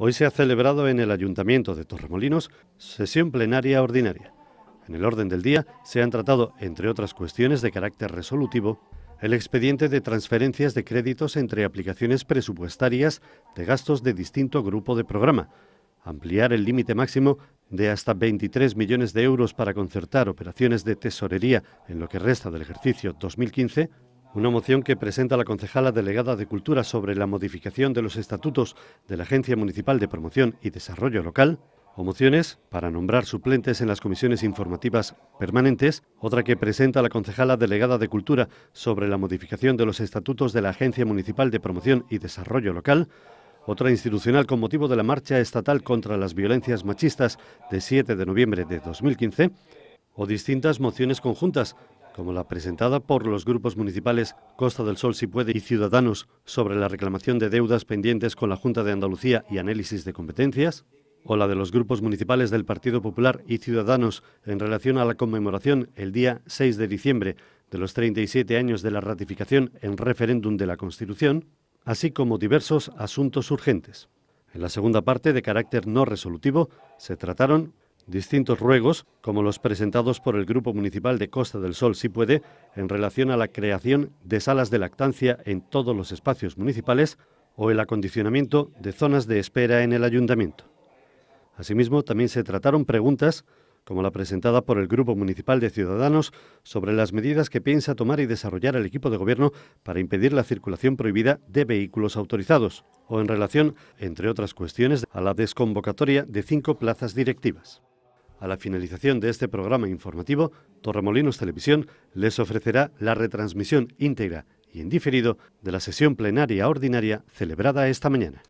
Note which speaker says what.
Speaker 1: Hoy se ha celebrado en el Ayuntamiento de Torremolinos sesión plenaria ordinaria. En el orden del día se han tratado, entre otras cuestiones de carácter resolutivo, el expediente de transferencias de créditos entre aplicaciones presupuestarias de gastos de distinto grupo de programa, ampliar el límite máximo de hasta 23 millones de euros para concertar operaciones de tesorería en lo que resta del ejercicio 2015, una moción que presenta la concejala delegada de Cultura sobre la modificación de los estatutos de la Agencia Municipal de Promoción y Desarrollo Local, o mociones para nombrar suplentes en las comisiones informativas permanentes, otra que presenta la concejala delegada de Cultura sobre la modificación de los estatutos de la Agencia Municipal de Promoción y Desarrollo Local, otra institucional con motivo de la marcha estatal contra las violencias machistas de 7 de noviembre de 2015, o distintas mociones conjuntas como la presentada por los grupos municipales Costa del Sol Si Puede y Ciudadanos sobre la reclamación de deudas pendientes con la Junta de Andalucía y análisis de competencias, o la de los grupos municipales del Partido Popular y Ciudadanos en relación a la conmemoración el día 6 de diciembre de los 37 años de la ratificación en referéndum de la Constitución, así como diversos asuntos urgentes. En la segunda parte, de carácter no resolutivo, se trataron distintos ruegos, como los presentados por el Grupo Municipal de Costa del Sol, si puede, en relación a la creación de salas de lactancia en todos los espacios municipales o el acondicionamiento de zonas de espera en el ayuntamiento. Asimismo, también se trataron preguntas como la presentada por el Grupo Municipal de Ciudadanos, sobre las medidas que piensa tomar y desarrollar el equipo de gobierno para impedir la circulación prohibida de vehículos autorizados, o en relación, entre otras cuestiones, a la desconvocatoria de cinco plazas directivas. A la finalización de este programa informativo, Torremolinos Televisión les ofrecerá la retransmisión íntegra y en diferido de la sesión plenaria ordinaria celebrada esta mañana.